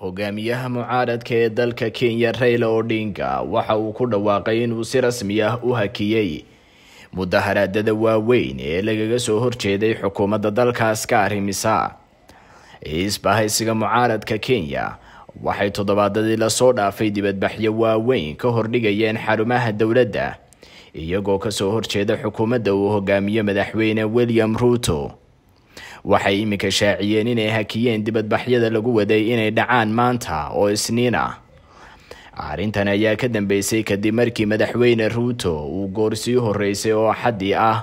hogaamiyaha mucaaradka ee dalka kenya raila odinga waxa uu ku dhawaaqay inuu si rasmi ah u hakiyey mudaharaadada waaweyn ee lagaga soo horjeeday xukuumadda dalkaas ka arrimisa isbahaysiga mucaaradka kenya waxay toddobaadadii lasoo dhaafay dibadbaxyo waaweyn ka hordhigayeen xarumaha dowladda iyagoo kasoo horjeeda xukuumadda uu hogaamiyo madaxweyne william ruuto waxay iminka shaaciyeen inay hakiyeen dibadbaxyada lagu waday inay dhacaan maanta oo isniin ah arrintan ayaa ka dambeysay kadib markii madaxweyne ruuto uu goorsii horreysay oo xaddii ah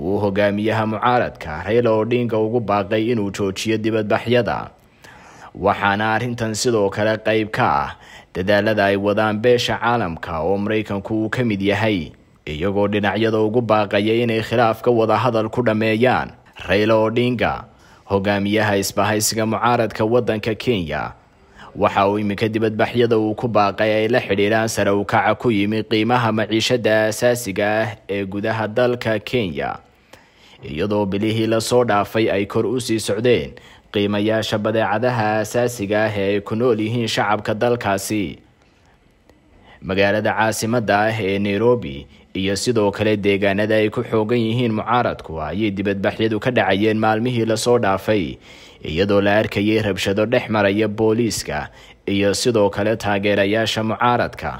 uu hogaamiyaha mucaaradka rayla odhinga ugu baaqay inuu joojiyo dibadbaxyada waxaana arrintan sidoo kale qayb ka ah dadaalada ay wadaan beesha caalamka oo maraykanku uu ka mid yahay iyagoo dhinacyada ugu baaqaya inay khilaafka wadahadal ku dhammeeyaan railo odhinga hogaamiyaha isbahaysiga mucaaradka waddanka kenya waxa uu iminka dibadbaxyada uu ku baaqay ay la xidhiidhaan sare u kaca ku yimi qiimaha maciishada asaasiga ah ee gudaha dalka kenya iyadoo bilihii lasoo dhaafay ay kor u sii socdeen qiimayaasha badeecadaha aasaasiga ah ee ay ku nool yihiin shacabka dalkaasi magaalada caasimadda ah ee nairobi iyo sidoo kale deegaanada ay ku xoogan yihiin mucaaradku ayay dibadbaxyadu ka dhacayeen maalmihii lasoo dhaafay iyadoo la arkayay rabshado dhex maraya booliiska iyo sidoo kale taageerayaasha mucaaradka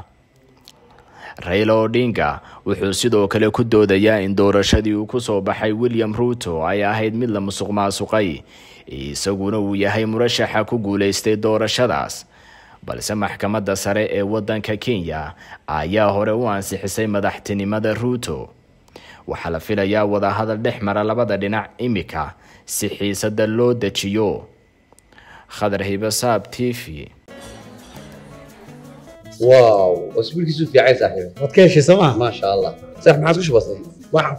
rayla odhinga wuxuu sidoo kale ku doodayaa in doorashadii uu ku soo baxay william ruuto ay ahayd mid la musuq maasuqay isaguna uu yahay murashaxa ku guuleystay doorashadaas balse maxkamadda sare ee waddanka kenya ayaa hore u ansixisay madaxtinimada ruuto waxaa la filayaa wadahadal dhex mara labada dhinac imika si xiisadda loo dejiyo khadar hibasaab t v baad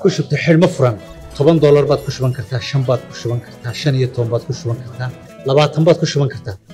ku shuban kartaa shan baad ku shuban kartaa shan iyo toban baad ku shuban kartaa labaatan baad ku shuban kartaa